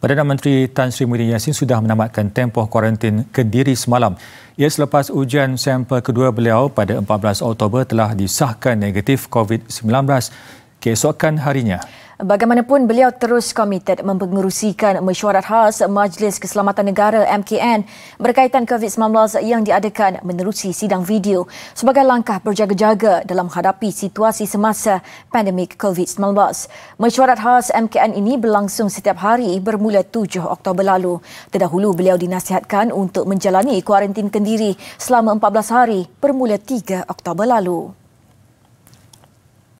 Perdana Menteri Tan Sri Muhyiddin Yassin sudah menamatkan tempoh kuarantin Kediri semalam. Ia selepas ujian sampel kedua beliau pada 14 Oktober telah disahkan negatif COVID-19 keesokan harinya. Bagaimanapun beliau terus komited mempengerusikan mesyuarat khas Majlis Keselamatan Negara MKN berkaitan COVID-19 yang diadakan menerusi sidang video sebagai langkah berjaga-jaga dalam menghadapi situasi semasa pandemik COVID-19. Mesyuarat khas MKN ini berlangsung setiap hari bermula 7 Oktober lalu. Terdahulu beliau dinasihatkan untuk menjalani kuarantin kendiri selama 14 hari bermula 3 Oktober lalu.